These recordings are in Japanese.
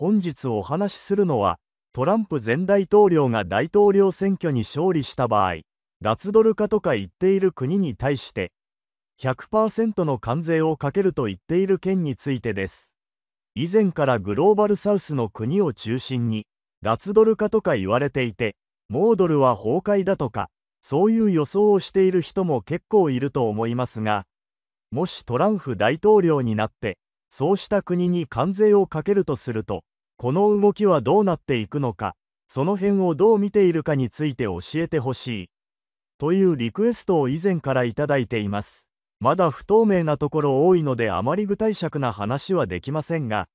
本日お話しするのは、トランプ前大統領が大統領選挙に勝利した場合、脱ドル化とか言っている国に対して、100%の関税をかけると言っている件についてです。以前からグローバルサウスの国を中心に、脱ドル化とか言われていて、モードルは崩壊だとか、そういう予想をしている人も結構いると思いますが、もしトランプ大統領になって、そうした国に関税をかけるとすると、この動きはどうなっていくのか、その辺をどう見ているかについて教えてほしい。というリクエストを以前からいただいています。まだ不透明なところ多いのであまり具体策な話はできませんが、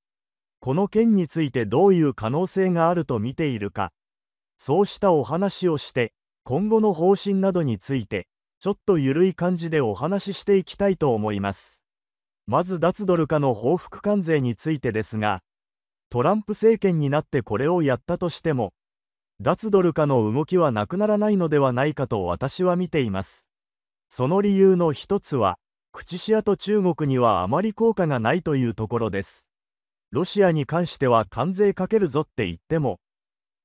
この件についてどういう可能性があると見ているか、そうしたお話をして、今後の方針などについて、ちょっとゆるい感じでお話ししていきたいと思います。まず脱ドル化の報復関税についてですが、トランプ政権になってこれをやったとしても、脱ドル化の動きはなくならないのではないかと私は見ています。その理由の一つは、口シアと中国にはあまり効果がないというところです。ロシアに関しては関税かけるぞって言っても、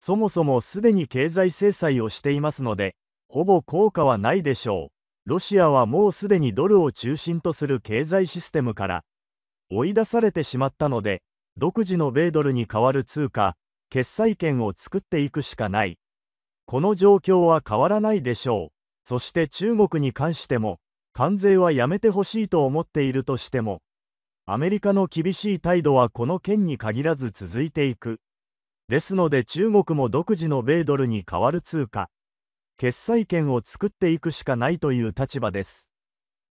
そもそもすでに経済制裁をしていますので、ほぼ効果はないでしょう。ロシアはもうすでにドルを中心とする経済システムから追い出されてしまったので、独自の米ドルに代わる通貨、決済権を作っていくしかない。この状況は変わらないでしょう。そして中国に関しても、関税はやめてほしいと思っているとしても、アメリカの厳しい態度はこの件に限らず続いていく。ですので中国も独自の米ドルに代わる通貨、決済権を作っていくしかないという立場です。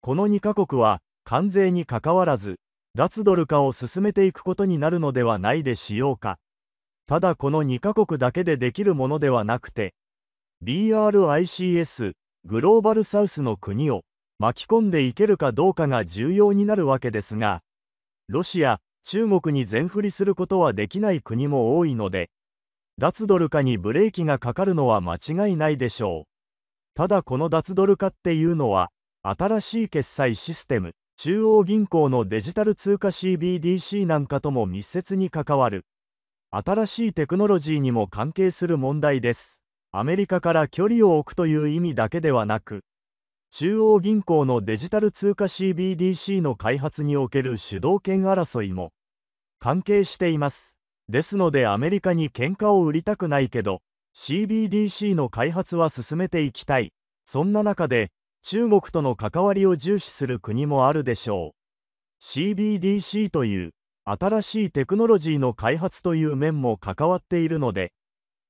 この2カ国は関税にかかわらず、脱ドル化を進めていくことになるのではないでしょうか。ただこの2カ国だけでできるものではなくて、BRICS、グローバルサウスの国を巻き込んでいけるかどうかが重要になるわけですが、ロシア、中国に全振りすることはできない国も多いので、脱ドル化にブレーキがかかるのは間違いないでしょう。ただこの脱ドル化っていうのは、新しい決済システム、中央銀行のデジタル通貨 CBDC なんかとも密接に関わる新しいテクノロジーにも関係する問題ですアメリカから距離を置くという意味だけではなく中央銀行のデジタル通貨 CBDC の開発における主導権争いも関係していますですのでアメリカに喧嘩を売りたくないけど CBDC の開発は進めていきたいそんな中で中国との関わりを重視する国もあるでしょう CBDC という新しいテクノロジーの開発という面も関わっているので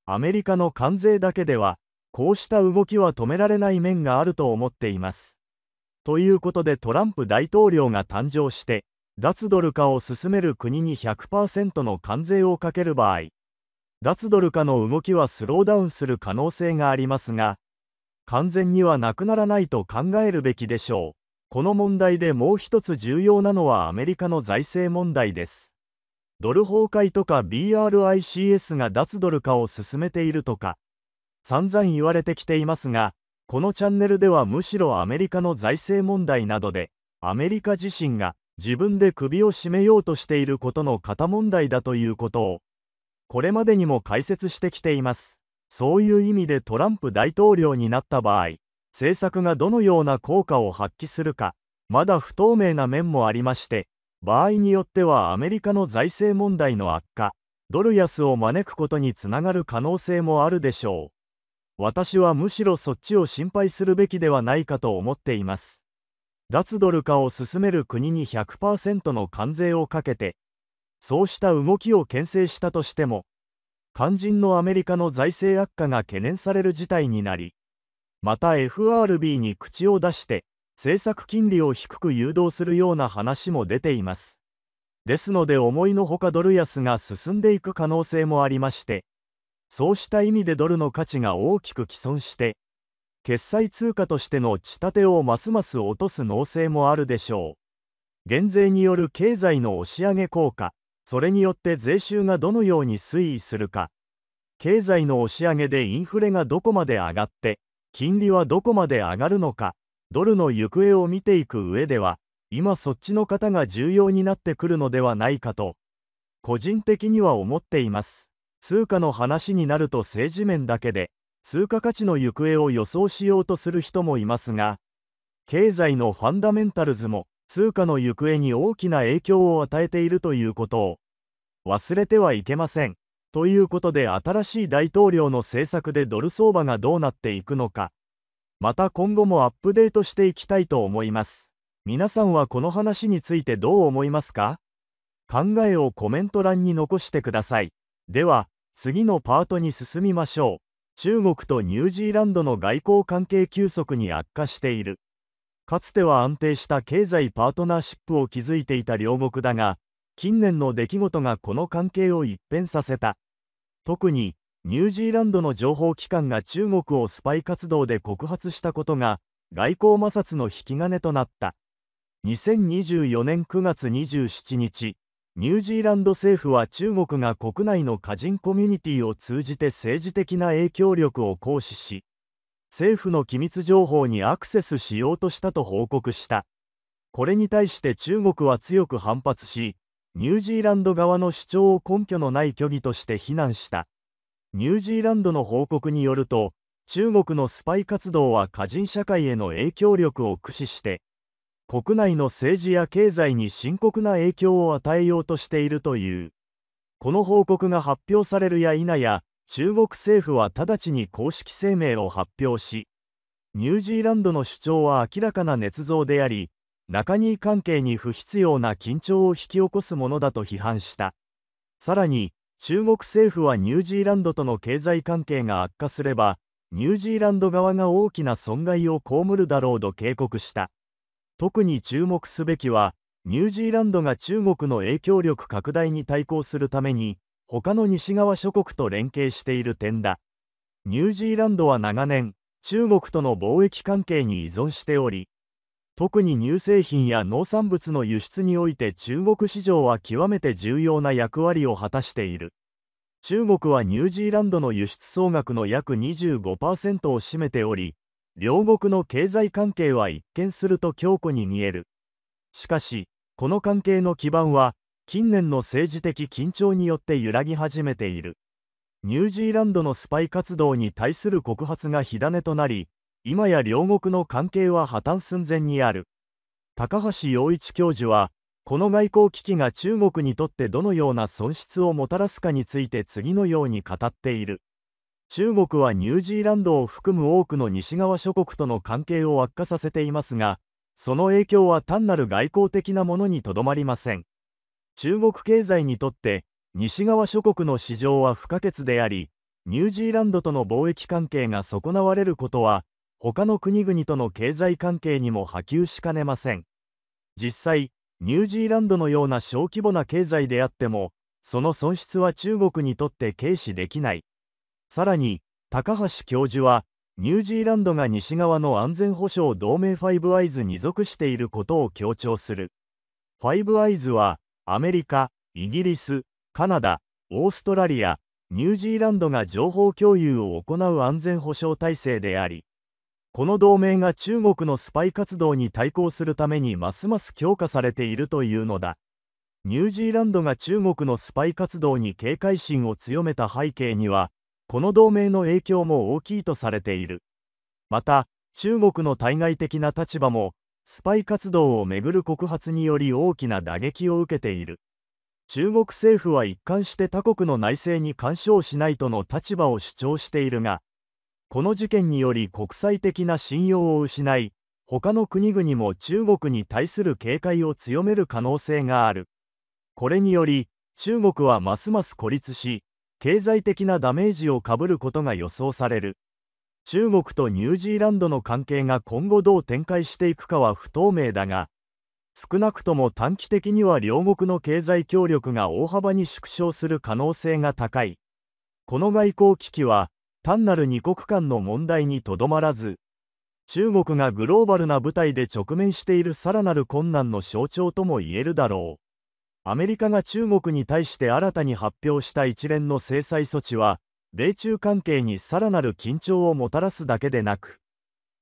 アメリカの関税だけではこうした動きは止められない面があると思っていますということでトランプ大統領が誕生して脱ドル化を進める国に100%の関税をかける場合脱ドル化の動きはスローダウンする可能性がありますが完全にはなくならないと考えるべきでしょう。この問題でもう一つ重要なのはアメリカの財政問題です。ドル崩壊とか BRICS が脱ドル化を進めているとか、散々言われてきていますが、このチャンネルではむしろアメリカの財政問題などで、アメリカ自身が自分で首を絞めようとしていることの型問題だということを、これまでにも解説してきています。そういう意味でトランプ大統領になった場合、政策がどのような効果を発揮するか、まだ不透明な面もありまして、場合によってはアメリカの財政問題の悪化、ドル安を招くことにつながる可能性もあるでしょう。私はむしろそっちを心配するべきではないかと思っています。脱ドル化を進める国に100%の関税をかけて、そうした動きを牽制したとしても、肝心のアメリカの財政悪化が懸念される事態になりまた FRB に口を出して政策金利を低く誘導するような話も出ていますですので思いのほかドル安が進んでいく可能性もありましてそうした意味でドルの価値が大きく毀損して決済通貨としての地立てをますます落とす能性もあるでしょう減税による経済の押し上げ効果それによって税収がどのように推移するか、経済の押し上げでインフレがどこまで上がって、金利はどこまで上がるのか、ドルの行方を見ていく上では、今そっちの方が重要になってくるのではないかと、個人的には思っています。通貨の話になると政治面だけで、通貨価値の行方を予想しようとする人もいますが、経済のファンダメンタルズも、通貨の行方に大きな影響を与えているということを忘れてはいけません。ということで新しい大統領の政策でドル相場がどうなっていくのか、また今後もアップデートしていきたいと思います。皆さんはこの話についてどう思いますか考えをコメント欄に残してください。では、次のパートに進みましょう。中国とニュージーランドの外交関係急速に悪化している。かつては安定した経済パートナーシップを築いていた両国だが、近年の出来事がこの関係を一変させた。特に、ニュージーランドの情報機関が中国をスパイ活動で告発したことが、外交摩擦の引き金となった。2024年9月27日、ニュージーランド政府は中国が国内の歌人コミュニティを通じて政治的な影響力を行使し、政府の機密情報にアクセスしようとしたと報告したこれに対して中国は強く反発しニュージーランド側の主張を根拠のない虚偽として非難したニュージーランドの報告によると中国のスパイ活動は華人社会への影響力を駆使して国内の政治や経済に深刻な影響を与えようとしているというこの報告が発表されるや否や中国政府は直ちに公式声明を発表しニュージーランドの主張は明らかな捏造であり中に関係に不必要な緊張を引き起こすものだと批判したさらに中国政府はニュージーランドとの経済関係が悪化すればニュージーランド側が大きな損害を被るだろうと警告した特に注目すべきはニュージーランドが中国の影響力拡大に対抗するために他の西側諸国と連携している点だ。ニュージーランドは長年、中国との貿易関係に依存しており、特に乳製品や農産物の輸出において中国市場は極めて重要な役割を果たしている。中国はニュージーランドの輸出総額の約25%を占めており、両国の経済関係は一見すると強固に見える。しかし、この関係の基盤は、近年の政治的緊張によって揺らぎ始めているニュージーランドのスパイ活動に対する告発が火種となり今や両国の関係は破綻寸前にある高橋洋一教授はこの外交危機が中国にとってどのような損失をもたらすかについて次のように語っている中国はニュージーランドを含む多くの西側諸国との関係を悪化させていますがその影響は単なる外交的なものにとどまりません中国経済にとって西側諸国の市場は不可欠でありニュージーランドとの貿易関係が損なわれることは他の国々との経済関係にも波及しかねません実際ニュージーランドのような小規模な経済であってもその損失は中国にとって軽視できないさらに高橋教授はニュージーランドが西側の安全保障同盟ファイブアイズに属していることを強調するファイブアイズはアメリカ、イギリス、カナダ、オーストラリア、ニュージーランドが情報共有を行う安全保障体制であり、この同盟が中国のスパイ活動に対抗するためにますます強化されているというのだ。ニュージーランドが中国のスパイ活動に警戒心を強めた背景には、この同盟の影響も大きいとされている。また、中国の対外的な立場も、スパイ活動をめぐる告発により大きな打撃を受けている中国政府は一貫して他国の内政に干渉しないとの立場を主張しているがこの事件により国際的な信用を失い他の国々も中国に対する警戒を強める可能性があるこれにより中国はますます孤立し経済的なダメージをかぶることが予想される中国とニュージーランドの関係が今後どう展開していくかは不透明だが少なくとも短期的には両国の経済協力が大幅に縮小する可能性が高いこの外交危機は単なる2国間の問題にとどまらず中国がグローバルな舞台で直面しているさらなる困難の象徴とも言えるだろうアメリカが中国に対して新たに発表した一連の制裁措置は米中関係にさらなる緊張をもたらすだけでなく、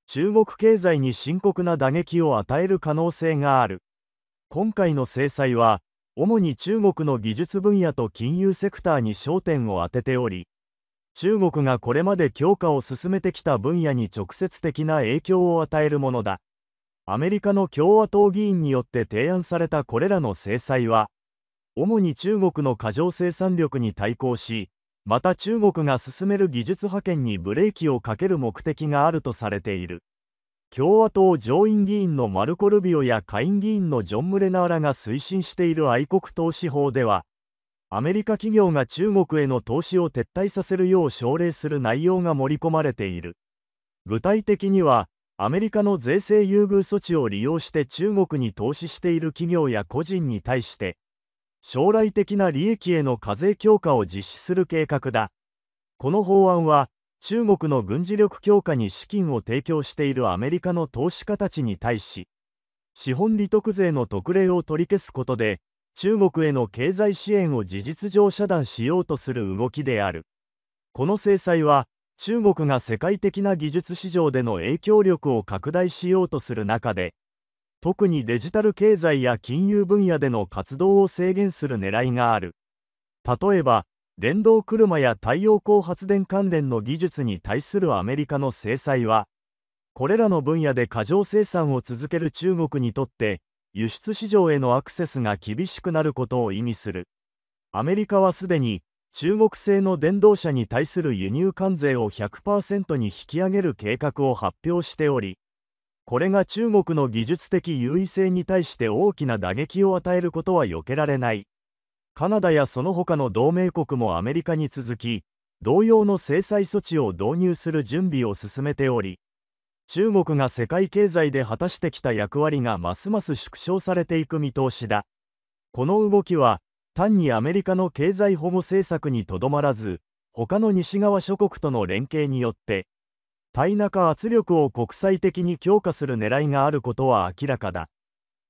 中国経済に深刻な打撃を与える可能性がある。今回の制裁は、主に中国の技術分野と金融セクターに焦点を当てており、中国がこれまで強化を進めてきた分野に直接的な影響を与えるものだ。アメリカの共和党議員によって提案されたこれらの制裁は、主に中国の過剰生産力に対抗し、また中国が進める技術派遣にブレーキをかける目的があるとされている共和党上院議員のマルコ・ルビオや下院議員のジョン・ムレナーらが推進している愛国投資法ではアメリカ企業が中国への投資を撤退させるよう奨励する内容が盛り込まれている具体的にはアメリカの税制優遇措置を利用して中国に投資している企業や個人に対して将来的な利益への課税強化を実施する計画だ。この法案は、中国の軍事力強化に資金を提供しているアメリカの投資家たちに対し、資本利得税の特例を取り消すことで、中国への経済支援を事実上遮断しようとする動きである。この制裁は、中国が世界的な技術市場での影響力を拡大しようとする中で、特にデジタル経済や金融分野での活動を制限する狙いがある例えば電動車や太陽光発電関連の技術に対するアメリカの制裁はこれらの分野で過剰生産を続ける中国にとって輸出市場へのアクセスが厳しくなることを意味するアメリカはすでに中国製の電動車に対する輸入関税を100%に引き上げる計画を発表しておりこれが中国の技術的優位性に対して大きな打撃を与えることは避けられない。カナダやその他の同盟国もアメリカに続き、同様の制裁措置を導入する準備を進めており、中国が世界経済で果たしてきた役割がますます縮小されていく見通しだ。この動きは、単にアメリカの経済保護政策にとどまらず、他の西側諸国との連携によって、対中圧力を国際的に強化する狙いがあることは明らかだ。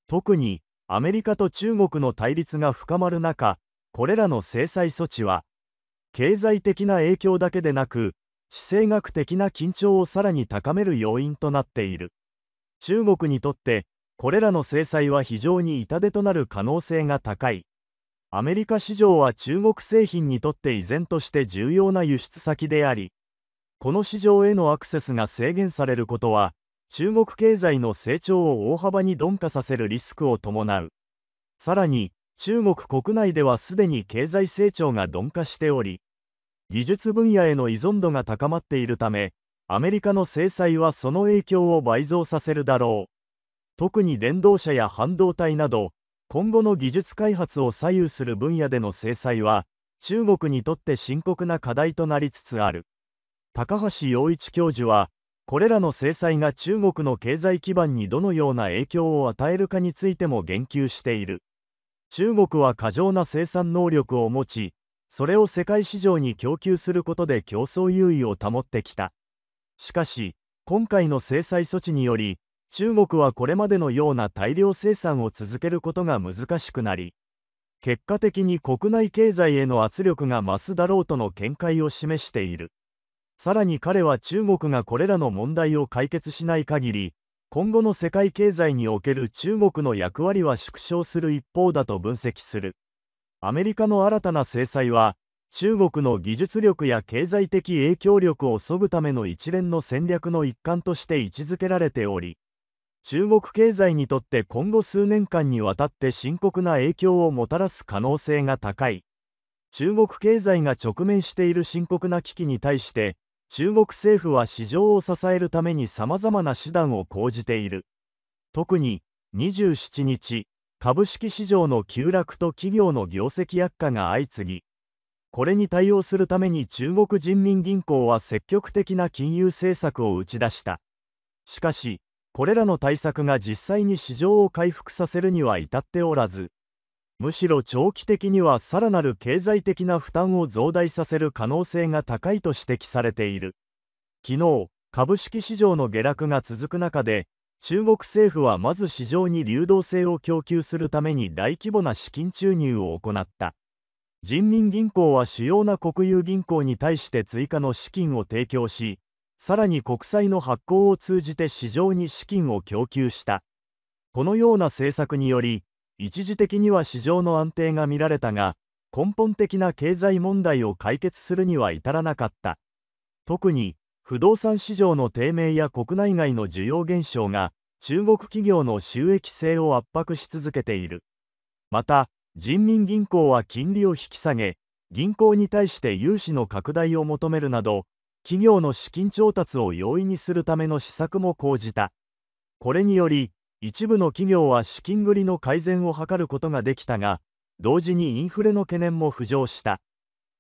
特に、アメリカと中国の対立が深まる中、これらの制裁措置は、経済的な影響だけでなく、地政学的な緊張をさらに高める要因となっている。中国にとって、これらの制裁は非常に痛手となる可能性が高い。アメリカ市場は中国製品にとって依然として重要な輸出先であり、この市場へのアクセスが制限されることは中国経済の成長を大幅に鈍化させるリスクを伴うさらに中国国内ではすでに経済成長が鈍化しており技術分野への依存度が高まっているためアメリカの制裁はその影響を倍増させるだろう特に電動車や半導体など今後の技術開発を左右する分野での制裁は中国にとって深刻な課題となりつつある高橋洋一教授はこれらの制裁が中国の経済基盤にどのような影響を与えるかについても言及している中国は過剰な生産能力を持ちそれを世界市場に供給することで競争優位を保ってきたしかし今回の制裁措置により中国はこれまでのような大量生産を続けることが難しくなり結果的に国内経済への圧力が増すだろうとの見解を示しているさらに彼は中国がこれらの問題を解決しない限り、今後の世界経済における中国の役割は縮小する一方だと分析する。アメリカの新たな制裁は、中国の技術力や経済的影響力を削ぐための一連の戦略の一環として位置づけられており、中国経済にとって今後数年間にわたって深刻な影響をもたらす可能性が高い。中国経済が直面している深刻な危機に対して、中国政府は市場を支えるために様々な手段を講じている。特に、27日、株式市場の急落と企業の業績悪化が相次ぎ、これに対応するために中国人民銀行は積極的な金融政策を打ち出した。しかし、これらの対策が実際に市場を回復させるには至っておらず、むしろ長期的にはさらなる経済的な負担を増大させる可能性が高いと指摘されている昨日株式市場の下落が続く中で中国政府はまず市場に流動性を供給するために大規模な資金注入を行った人民銀行は主要な国有銀行に対して追加の資金を提供しさらに国債の発行を通じて市場に資金を供給したこのような政策により一時的には市場の安定が見られたが根本的な経済問題を解決するには至らなかった特に不動産市場の低迷や国内外の需要減少が中国企業の収益性を圧迫し続けているまた人民銀行は金利を引き下げ銀行に対して融資の拡大を求めるなど企業の資金調達を容易にするための施策も講じたこれにより一部の企業は資金繰りの改善を図ることができたが同時にインフレの懸念も浮上した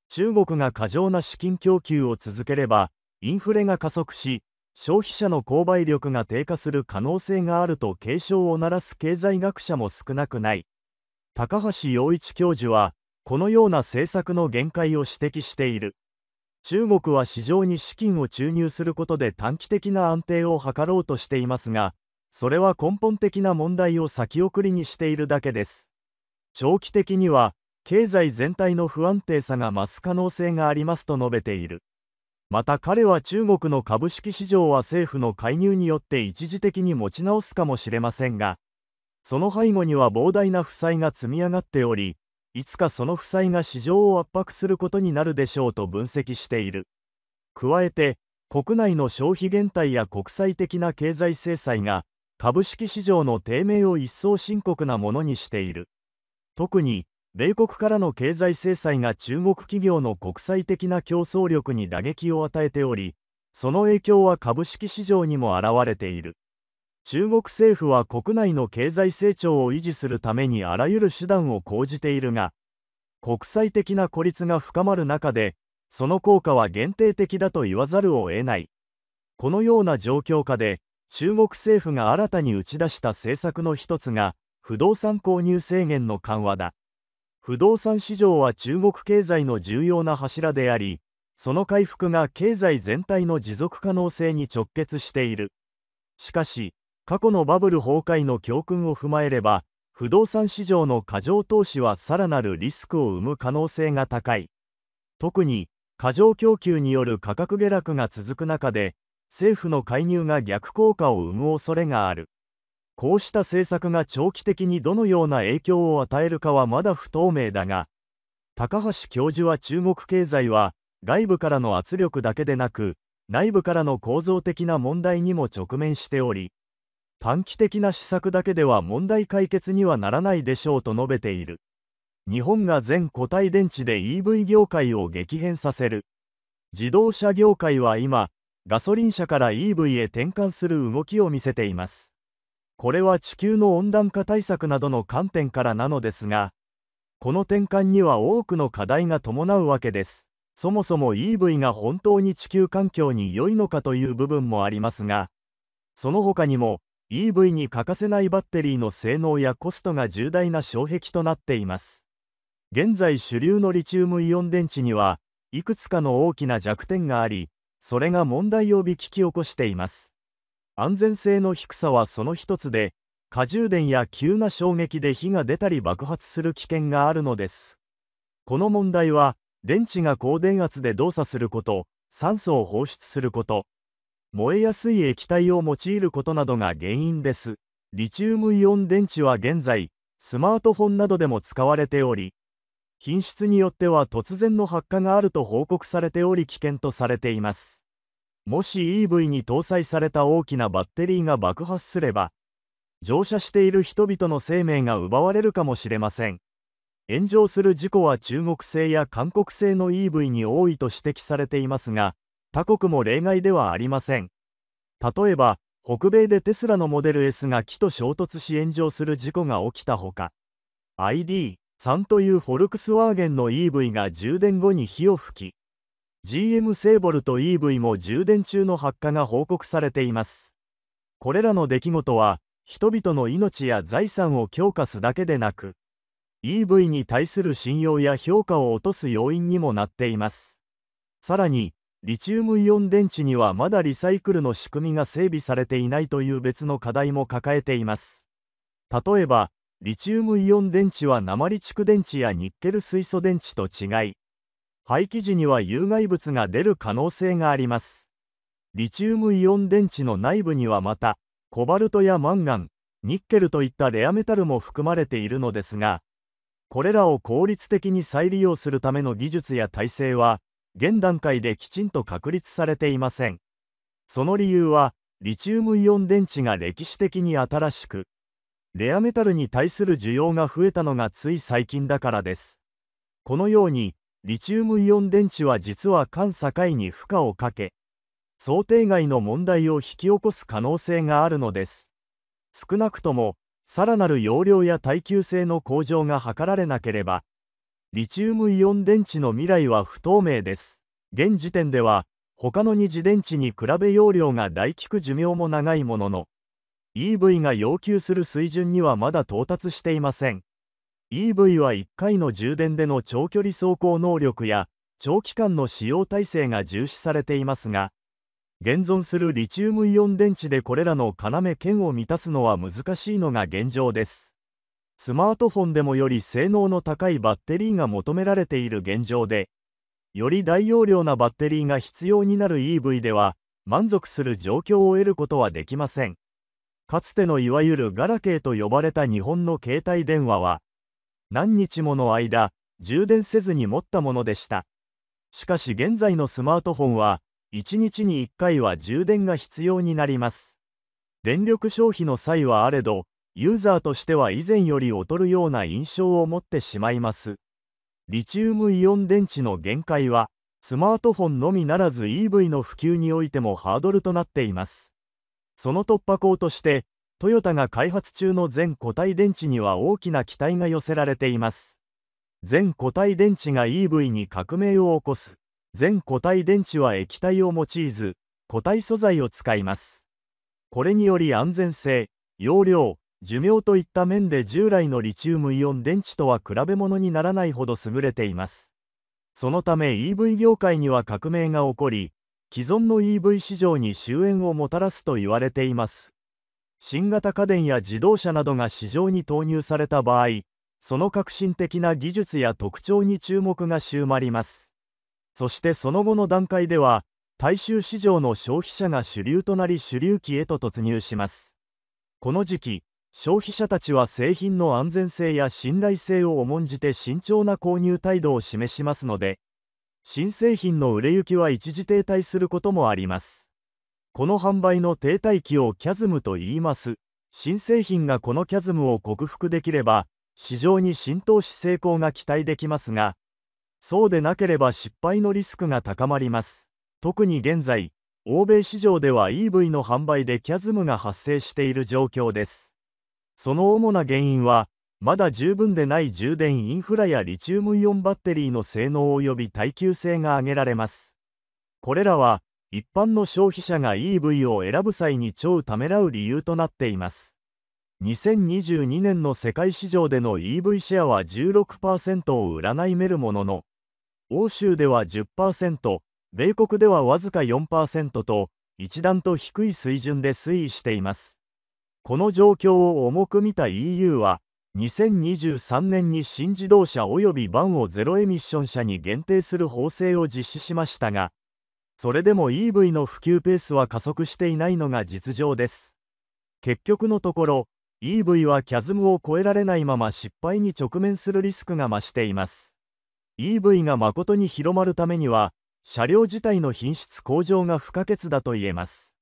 中国が過剰な資金供給を続ければインフレが加速し消費者の購買力が低下する可能性があると警鐘を鳴らす経済学者も少なくない高橋洋一教授はこのような政策の限界を指摘している中国は市場に資金を注入することで短期的な安定を図ろうとしていますがそれは根本的な問題を先送りにしているだけです。長期的には、経済全体の不安定さが増す可能性がありますと述べている。また彼は中国の株式市場は政府の介入によって一時的に持ち直すかもしれませんが、その背後には膨大な負債が積み上がっており、いつかその負債が市場を圧迫することになるでしょうと分析している。加えて、国内の消費減退や国際的な経済制裁が株式市場の低迷を一層深刻なものにしている特に米国からの経済制裁が中国企業の国際的な競争力に打撃を与えておりその影響は株式市場にも現れている中国政府は国内の経済成長を維持するためにあらゆる手段を講じているが国際的な孤立が深まる中でその効果は限定的だと言わざるを得ないこのような状況下で中国政府が新たに打ち出した政策の一つが不動産購入制限の緩和だ不動産市場は中国経済の重要な柱でありその回復が経済全体の持続可能性に直結しているしかし過去のバブル崩壊の教訓を踏まえれば不動産市場の過剰投資はさらなるリスクを生む可能性が高い特に過剰供給による価格下落が続く中で政府の介入が逆効果を生む恐れがあるこうした政策が長期的にどのような影響を与えるかはまだ不透明だが高橋教授は中国経済は外部からの圧力だけでなく内部からの構造的な問題にも直面しており短期的な施策だけでは問題解決にはならないでしょうと述べている日本が全固体電池で EV 業界を激変させる自動車業界は今ガソリン車から EV へ転換する動きを見せています。これは地球の温暖化対策などの観点からなのですが、この転換には多くの課題が伴うわけです。そもそも EV が本当に地球環境に良いのかという部分もありますが、その他にも EV に欠かせないバッテリーの性能やコストが重大な障壁となっています。現在主流のリチウムイオン電池にはいくつかの大きな弱点があり、それが問題を引き起こしています安全性の低さはその一つで過充電や急な衝撃で火が出たり爆発する危険があるのですこの問題は電池が高電圧で動作すること酸素を放出すること燃えやすい液体を用いることなどが原因ですリチウムイオン電池は現在スマートフォンなどでも使われており品質によっては突然の発火があると報告されており危険とされています。もし EV に搭載された大きなバッテリーが爆発すれば、乗車している人々の生命が奪われるかもしれません。炎上する事故は中国製や韓国製の EV に多いと指摘されていますが、他国も例外ではありません。例えば、北米でテスラのモデル S が木と衝突し炎上する事故が起きたほか、ID、3というフォルクスワーゲンの EV が充電後に火を吹き GM セーボルト EV も充電中の発火が報告されていますこれらの出来事は人々の命や財産を強化すだけでなく EV に対する信用や評価を落とす要因にもなっていますさらにリチウムイオン電池にはまだリサイクルの仕組みが整備されていないという別の課題も抱えています例えばリチウムイオン電池は鉛蓄電池やニッケル水素電池と違い、廃棄時には有害物が出る可能性があります。リチウムイオン電池の内部にはまた、コバルトやマンガン、ニッケルといったレアメタルも含まれているのですが、これらを効率的に再利用するための技術や体制は、現段階できちんと確立されていません。その理由は、リチウムイオン電池が歴史的に新しく、レアメタルに対する需要が増えたのがつい最近だからです。このように、リチウムイオン電池は実は間境に負荷をかけ、想定外の問題を引き起こす可能性があるのです。少なくとも、さらなる容量や耐久性の向上が図られなければ、リチウムイオン電池の未来は不透明です。現時点では、他の二次電池に比べ容量が大きく寿命も長いものの、EV が要求する水準にはまだ到達していません EV は1回の充電での長距離走行能力や長期間の使用体制が重視されていますが現存するリチウムイオン電池でこれらの要件を満たすのは難しいのが現状ですスマートフォンでもより性能の高いバッテリーが求められている現状でより大容量なバッテリーが必要になる EV では満足する状況を得ることはできませんかつてのいわゆるガラケーと呼ばれた日本の携帯電話は、何日もの間、充電せずに持ったものでした。しかし現在のスマートフォンは、1日に1回は充電が必要になります。電力消費の際はあれど、ユーザーとしては以前より劣るような印象を持ってしまいます。リチウムイオン電池の限界は、スマートフォンのみならず EV の普及においてもハードルとなっています。その突破口としてトヨタが開発中の全固体電池には大きな期待が寄せられています全固体電池が EV に革命を起こす全固体電池は液体を用いず固体素材を使いますこれにより安全性容量寿命といった面で従来のリチウムイオン電池とは比べ物にならないほど優れていますそのため EV 業界には革命が起こり既存の EV 市場に終焉をもたらすと言われています新型家電や自動車などが市場に投入された場合その革新的な技術や特徴に注目が集まりますそしてその後の段階では大衆市場の消費者が主流となり主流期へと突入しますこの時期消費者たちは製品の安全性や信頼性を重んじて慎重な購入態度を示しますので新製品の売れ行きは一時停滞することもあります。この販売の停滞期をキャズムと言います。新製品がこのキャズムを克服できれば、市場に浸透し成功が期待できますが、そうでなければ失敗のリスクが高まります。特に現在、欧米市場では EV の販売でキャズムが発生している状況です。その主な原因は、まだ十分でない充電インフラやリチウムイオンバッテリーの性能及び耐久性が挙げられます。これらは一般の消費者が EV を選ぶ際に超ためらう理由となっています。2022年の世界市場での EV シェアは16%を占いめるものの、欧州では10%、米国ではわずか4%と、一段と低い水準で推移しています。この状況を重く見た EU は、2023年に新自動車及びバンをゼロエミッション車に限定する法制を実施しましたがそれでも EV の普及ペースは加速していないのが実情です結局のところ EV はキャズムを超えられないまま失敗に直面するリスクが増しています EV が誠に広まるためには車両自体の品質向上が不可欠だと言えます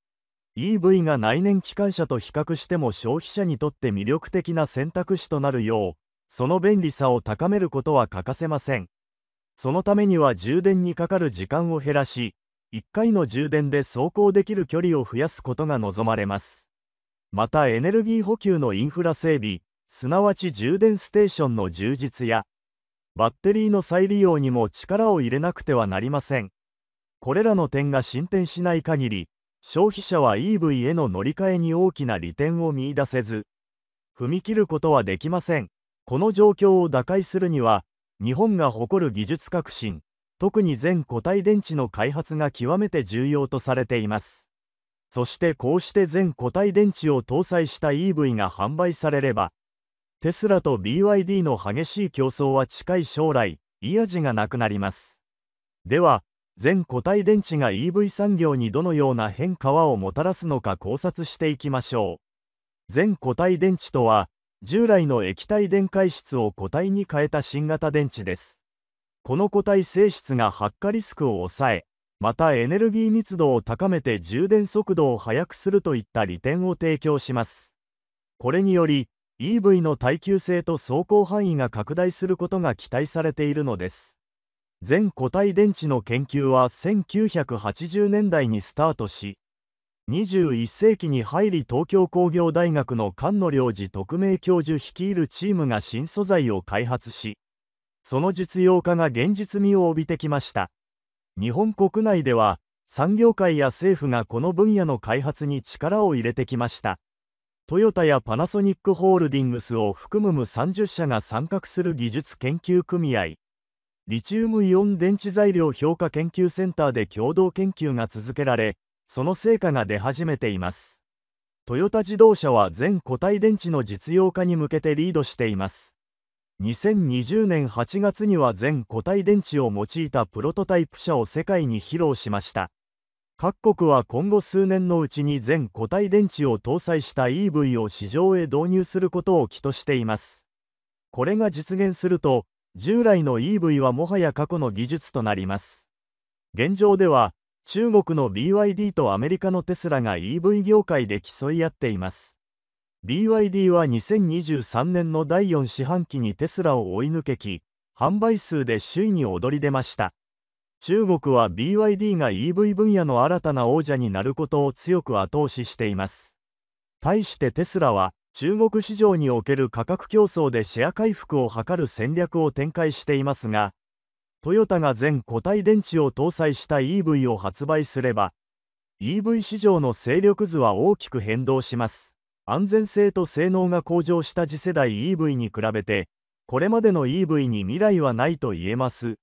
EV が内燃機関車と比較しても消費者にとって魅力的な選択肢となるようその便利さを高めることは欠かせませんそのためには充電にかかる時間を減らし1回の充電で走行できる距離を増やすことが望まれますまたエネルギー補給のインフラ整備すなわち充電ステーションの充実やバッテリーの再利用にも力を入れなくてはなりませんこれらの点が進展しない限り消費者は EV への乗り換えに大きな利点を見いだせず踏み切ることはできませんこの状況を打開するには日本が誇る技術革新特に全固体電池の開発が極めて重要とされていますそしてこうして全固体電池を搭載した EV が販売されればテスラと BYD の激しい競争は近い将来、イヤジがなくなります。では、全固体電池が EV 産業にどのような変化をもたらすのか考察していきましょう全固体電池とは従来の液体電解質を固体に変えた新型電池ですこの固体性質が発火リスクを抑えまたエネルギー密度を高めて充電速度を速くするといった利点を提供しますこれにより EV の耐久性と走行範囲が拡大することが期待されているのです全固体電池の研究は1980年代にスタートし21世紀に入り東京工業大学の菅野良治特命教授率いるチームが新素材を開発しその実用化が現実味を帯びてきました日本国内では産業界や政府がこの分野の開発に力を入れてきましたトヨタやパナソニックホールディングスを含む30社が参画する技術研究組合リチウムイオン電池材料評価研究センターで共同研究が続けられ、その成果が出始めています。トヨタ自動車は全固体電池の実用化に向けてリードしています。2020年8月には全固体電池を用いたプロトタイプ車を世界に披露しました。各国は今後数年のうちに全固体電池を搭載した EV を市場へ導入することを期としています。これが実現すると、従来の EV はもはや過去の技術となります。現状では、中国の BYD とアメリカのテスラが EV 業界で競い合っています。BYD は2023年の第4四半期にテスラを追い抜けき、販売数で首位に躍り出ました。中国は BYD が EV 分野の新たな王者になることを強く後押ししています。対してテスラは、中国市場における価格競争でシェア回復を図る戦略を展開していますが、トヨタが全固体電池を搭載した EV を発売すれば、EV 市場の勢力図は大きく変動します。安全性と性能が向上した次世代 EV に比べて、これまでの EV に未来はないと言えます。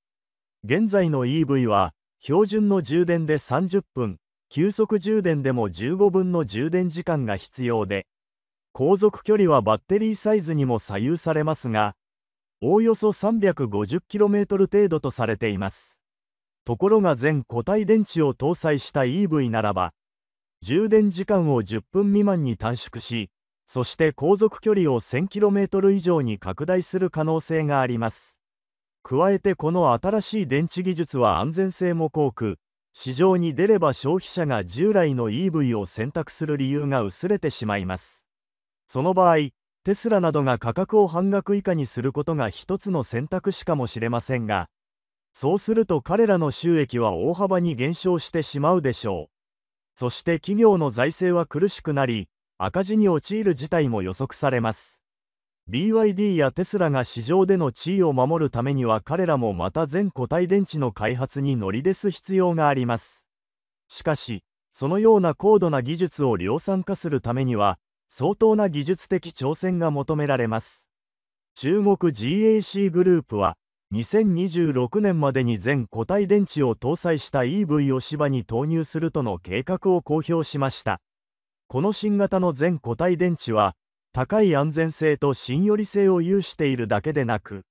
現在の EV は、標準の充電で30分、急速充電でも15分の充電時間が必要で、航続距離はバッテリーサイズにも左右されますが、おおよそ 350km 程度とされています。ところが全固体電池を搭載した EV ならば、充電時間を10分未満に短縮し、そして航続距離を 1000km 以上に拡大する可能性があります。加えてこの新しい電池技術は安全性も高く、市場に出れば消費者が従来の EV を選択する理由が薄れてしまいます。その場合テスラなどが価格を半額以下にすることが一つの選択肢かもしれませんがそうすると彼らの収益は大幅に減少してしまうでしょうそして企業の財政は苦しくなり赤字に陥る事態も予測されます BYD やテスラが市場での地位を守るためには彼らもまた全固体電池の開発に乗り出す必要がありますしかしそのような高度な技術を量産化するためには相当な技術的挑戦が求められます。中国 GAC グループは、2026年までに全固体電池を搭載した EV を芝に投入するとの計画を公表しました。この新型の全固体電池は、高い安全性と新より性を有しているだけでなく、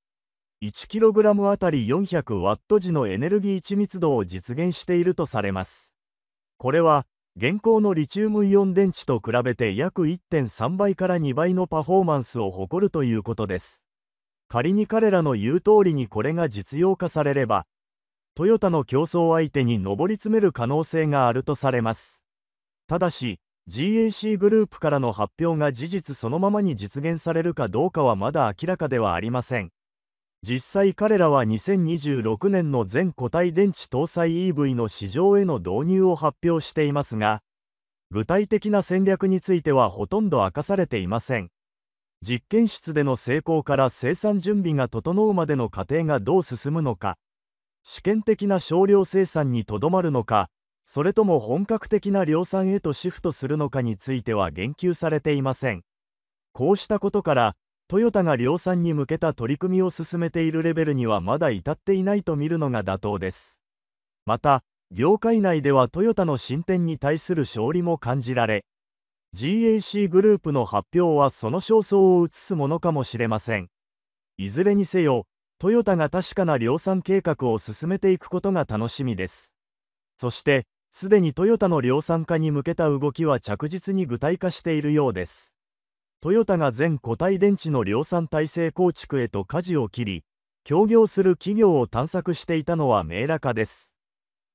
1kg あたり 400W 時のエネルギー緻密度を実現しているとされます。これは、現行のリチウムイオン電池と比べて約1.3倍から2倍のパフォーマンスを誇るということです。仮に彼らの言う通りにこれが実用化されれば、トヨタの競争相手に上り詰める可能性があるとされます。ただし、GAC グループからの発表が事実そのままに実現されるかどうかはまだ明らかではありません。実際彼らは2026年の全固体電池搭載 EV の市場への導入を発表していますが具体的な戦略についてはほとんど明かされていません実験室での成功から生産準備が整うまでの過程がどう進むのか試験的な少量生産にとどまるのかそれとも本格的な量産へとシフトするのかについては言及されていませんこうしたことからトヨタが量産に向けた取り組みを進めているレベルにはまだ至っていないと見るのが妥当です。また、業界内ではトヨタの進展に対する勝利も感じられ、GAC グループの発表はその焦燥を映すものかもしれません。いずれにせよ、トヨタが確かな量産計画を進めていくことが楽しみです。そして、すでにトヨタの量産化に向けた動きは着実に具体化しているようです。トヨタが全固体電池の量産体制構築へと舵を切り、協業する企業を探索していたのは明らかです。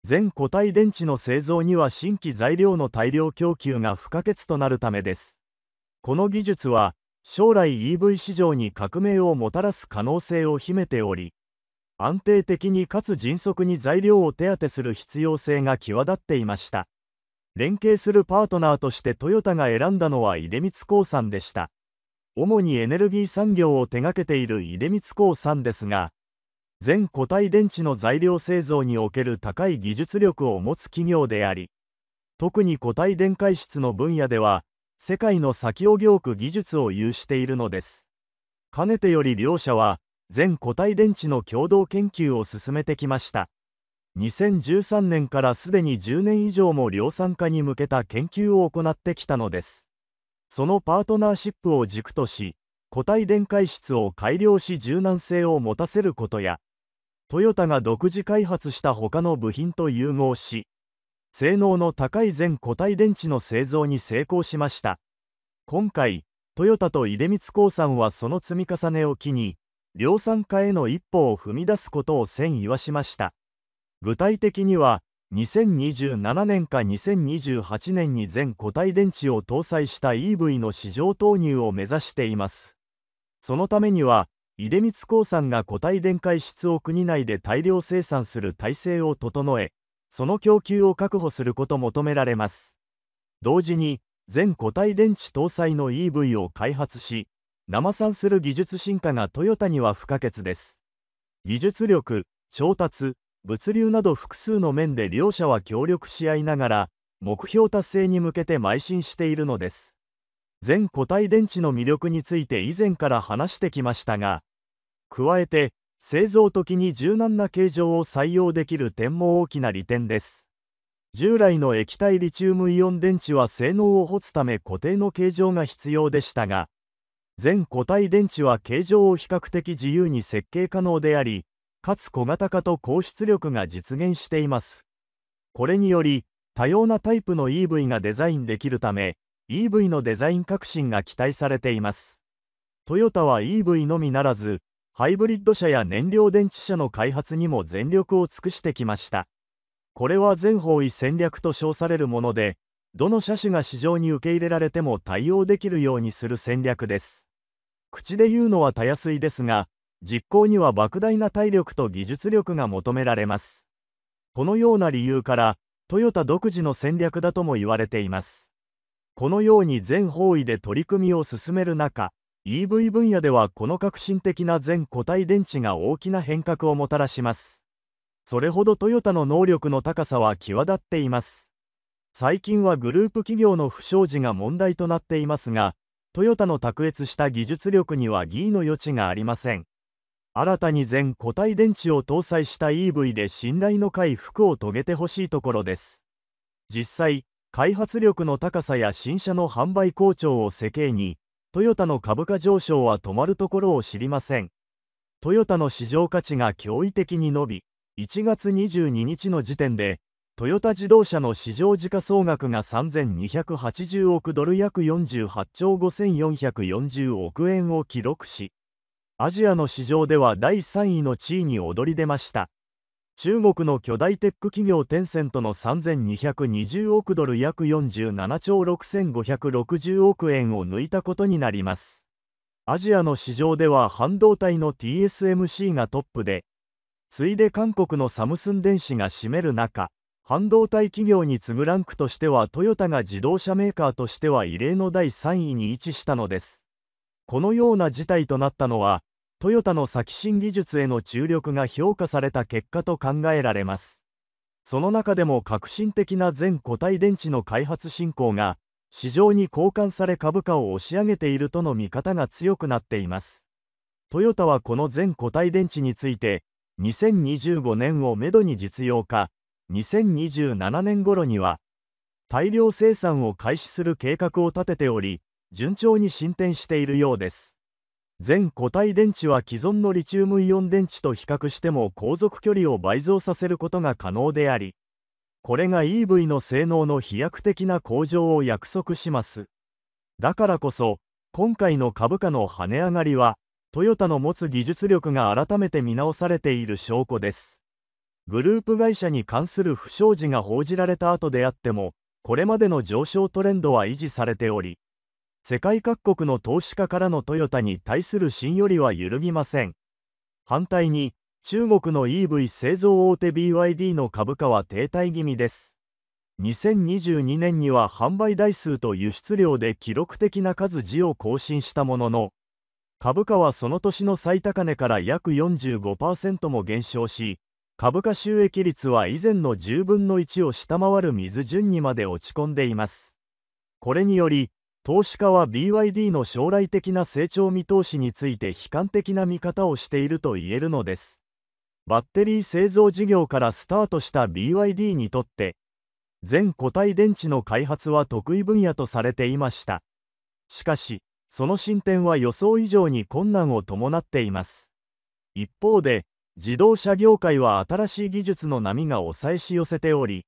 全固体電池の製造には新規材料の大量供給が不可欠となるためです。この技術は、将来 EV 市場に革命をもたらす可能性を秘めており、安定的にかつ迅速に材料を手当てする必要性が際立っていました。連携するパートナーとしてトヨタが選んだのは出光興産でした。主にエネルギー産業を手掛けている出光興産ですが、全固体電池の材料製造における高い技術力を持つ企業であり、特に固体電解質の分野では、世界の先を行く技術を有しているのです。かねてより両社は、全固体電池の共同研究を進めてきました。2013年からすでに10年以上も量産化に向けた研究を行ってきたのですそのパートナーシップを軸とし固体電解質を改良し柔軟性を持たせることやトヨタが独自開発した他の部品と融合し性能の高い全固体電池の製造に成功しました今回トヨタと出光興産はその積み重ねを機に量産化への一歩を踏み出すことを線言わしました具体的には2027年か2028年に全固体電池を搭載した EV の市場投入を目指していますそのためには出光興産が固体電解質を国内で大量生産する体制を整えその供給を確保すること求められます同時に全固体電池搭載の EV を開発し生産する技術進化がトヨタには不可欠です技術力調達物流など複数の面で両者は協力し合いながら目標達成に向けて邁進しているのです全固体電池の魅力について以前から話してきましたが加えて製造時に柔軟な形状を採用できる点も大きな利点です従来の液体リチウムイオン電池は性能を保つため固定の形状が必要でしたが全固体電池は形状を比較的自由に設計可能でありかつ小型化と高出力が実現しています。これにより、多様なタイプの EV がデザインできるため、EV のデザイン革新が期待されています。トヨタは EV のみならず、ハイブリッド車や燃料電池車の開発にも全力を尽くしてきました。これは全方位戦略と称されるもので、どの車種が市場に受け入れられても対応できるようにする戦略です。口で言うのはたやすいですが、実行には莫大な体力と技術力が求められます。このような理由から、トヨタ独自の戦略だとも言われています。このように全方位で取り組みを進める中、EV 分野ではこの革新的な全固体電池が大きな変革をもたらします。それほどトヨタの能力の高さは際立っています。最近はグループ企業の不祥事が問題となっていますが、トヨタの卓越した技術力には疑義の余地がありません。新たに全固体電池を搭載した EV で信頼の回復を遂げてほしいところです実際開発力の高さや新車の販売好調を世間にトヨタの株価上昇は止まるところを知りませんトヨタの市場価値が驚異的に伸び1月22日の時点でトヨタ自動車の市場時価総額が3280億ドル約48兆5440億円を記録しアジアの市場では第3位の地位に躍り出ました中国の巨大テック企業テンセントの3220億ドル約47兆6560億円を抜いたことになりますアジアの市場では半導体の TSMC がトップで次いで韓国のサムスン電子が占める中半導体企業に次ぐランクとしてはトヨタが自動車メーカーとしては異例の第3位に位置したのですこのような事態となったのは、トヨタの先進技術への注力が評価された結果と考えられます。その中でも革新的な全固体電池の開発進行が、市場に交換され株価を押し上げているとの見方が強くなっています。トヨタはこの全固体電池について、2025年をめどに実用化、2027年頃には、大量生産を開始する計画を立てており、順調に進展しているようです全固体電池は既存のリチウムイオン電池と比較しても航続距離を倍増させることが可能でありこれが EV の性能の飛躍的な向上を約束しますだからこそ今回の株価の跳ね上がりはトヨタの持つ技術力が改めて見直されている証拠ですグループ会社に関する不祥事が報じられた後であってもこれまでの上昇トレンドは維持されており世界各国の投資家からのトヨタに対する信よりは揺るぎません。反対に、中国の EV 製造大手 BYD の株価は停滞気味です。2022年には販売台数と輸出量で記録的な数字を更新したものの、株価はその年の最高値から約45%も減少し、株価収益率は以前の10分の1を下回る水準にまで落ち込んでいます。これにより、投資家は BYD の将来的な成長見通しについて悲観的な見方をしていると言えるのです。バッテリー製造事業からスタートした BYD にとって、全固体電池の開発は得意分野とされていました。しかし、その進展は予想以上に困難を伴っています。一方で、自動車業界は新しい技術の波が抑えし寄せており、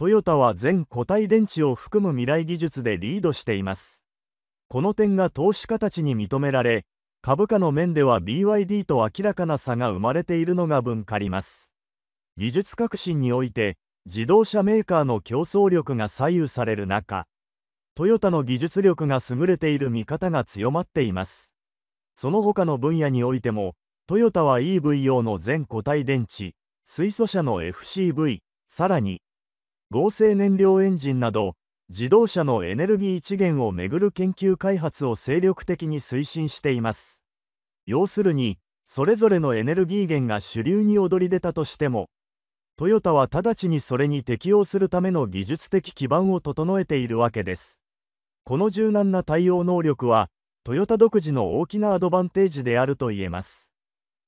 トヨタは全固体電池を含む未来技術でリードしています。この点が投資家たちに認められ、株価の面では BYD と明らかな差が生まれているのが分かります。技術革新において、自動車メーカーの競争力が左右される中、トヨタの技術力が優れている見方が強まっています。その他の分野においても、トヨタは EV 用の全固体電池、水素車の FCV、さらに、合成燃料エンジンなど自動車のエネルギー一元をめぐる研究開発を精力的に推進しています要するにそれぞれのエネルギー源が主流に躍り出たとしてもトヨタは直ちにそれに適応するための技術的基盤を整えているわけですこの柔軟な対応能力はトヨタ独自の大きなアドバンテージであると言えます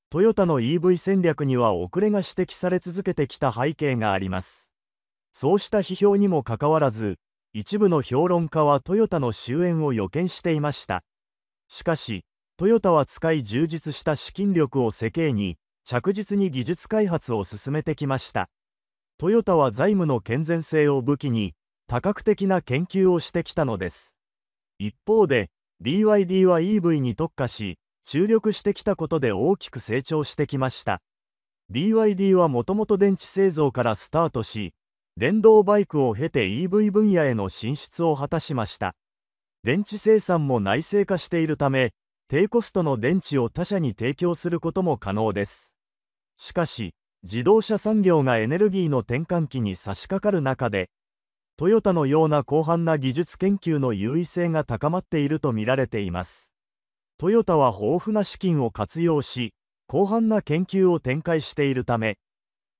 トヨタの EV 戦略には遅れが指摘され続けてきた背景がありますそうした批評にもかかわらず一部の評論家はトヨタの終焉を予見していましたしかしトヨタは使い充実した資金力を世間に着実に技術開発を進めてきましたトヨタは財務の健全性を武器に多角的な研究をしてきたのです一方で BYD は EV に特化し注力してきたことで大きく成長してきました BYD はもともと電池製造からスタートし電動バイクを経て EV 分野への進出を果たしました電池生産も内製化しているため低コストの電池を他社に提供することも可能ですしかし自動車産業がエネルギーの転換期に差し掛かる中でトヨタのような広範な技術研究の優位性が高まっているとみられていますトヨタは豊富な資金を活用し広範な研究を展開しているため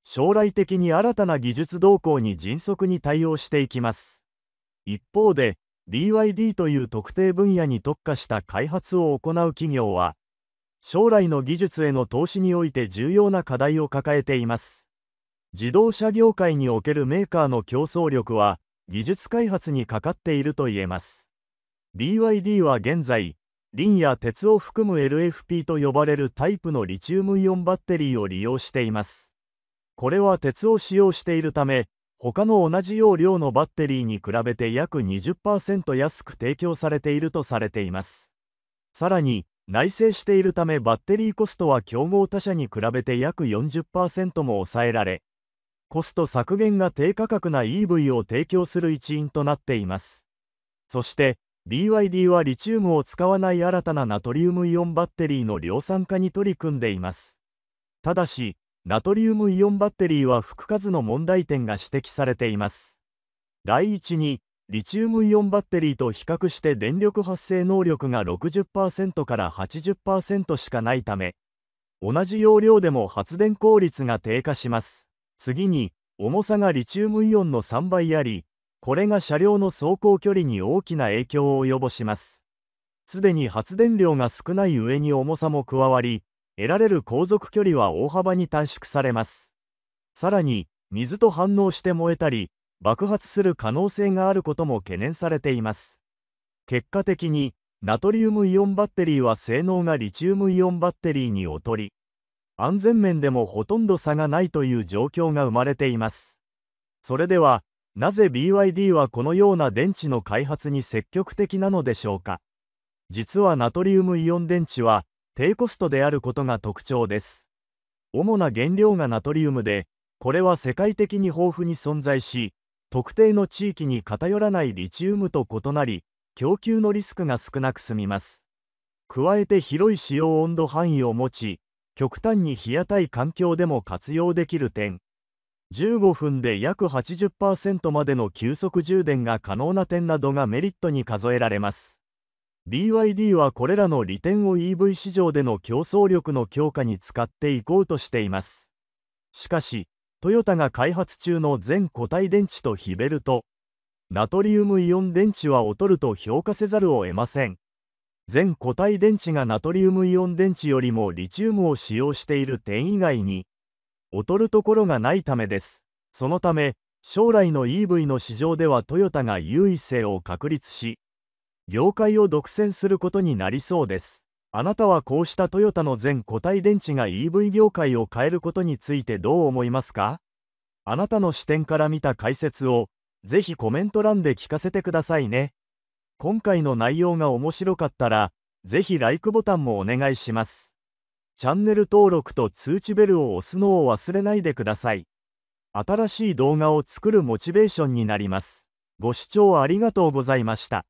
将来的に新たな技術動向に迅速に対応していきます。一方で、BYD という特定分野に特化した開発を行う企業は、将来の技術への投資において重要な課題を抱えています。自動車業界におけるメーカーの競争力は、技術開発にかかっているといえます。BYD は現在、リンや鉄を含む LFP と呼ばれるタイプのリチウムイオンバッテリーを利用しています。これは鉄を使用しているため、他の同じ容量のバッテリーに比べて約20%安く提供されているとされています。さらに、内製しているためバッテリーコストは競合他社に比べて約40%も抑えられ、コスト削減が低価格な EV を提供する一因となっています。そして、BYD はリチウムを使わない新たなナトリウムイオンバッテリーの量産化に取り組んでいます。ただし、ナトリウムイオンバッテリーは複数の問題点が指摘されています。第一に、リチウムイオンバッテリーと比較して電力発生能力が60%から80%しかないため、同じ容量でも発電効率が低下します。次に、重さがリチウムイオンの3倍あり、これが車両の走行距離に大きな影響を及ぼします。すでに発電量が少ない上に重さも加わり、得られる航続距離は大幅に短縮されます。さらに、水と反応して燃えたり、爆発する可能性があることも懸念されています。結果的に、ナトリウムイオンバッテリーは性能がリチウムイオンバッテリーに劣り、安全面でもほとんど差がないという状況が生まれています。それでは、なぜ BYD はこのような電池の開発に積極的なのでしょうか。実はナトリウムイオン電池は、低コストであることが特徴です主な原料がナトリウムでこれは世界的に豊富に存在し特定の地域に偏らないリチウムと異なり供給のリスクが少なく済みます加えて広い使用温度範囲を持ち極端に冷やたい環境でも活用できる点15分で約80%までの急速充電が可能な点などがメリットに数えられます BYD はこれらの利点を EV 市場での競争力の強化に使っていこうとしています。しかし、トヨタが開発中の全固体電池とヒベルト、ナトリウムイオン電池は劣ると評価せざるを得ません。全固体電池がナトリウムイオン電池よりもリチウムを使用している点以外に、劣るところがないためです。そのため、将来の EV の市場ではトヨタが優位性を確立し、業界を独占することになりそうです。あなたはこうしたトヨタの全固体電池が EV 業界を変えることについてどう思いますかあなたの視点から見た解説を、ぜひコメント欄で聞かせてくださいね。今回の内容が面白かったら、ぜひ LIKE ボタンもお願いします。チャンネル登録と通知ベルを押すのを忘れないでください。新しい動画を作るモチベーションになります。ご視聴ありがとうございました。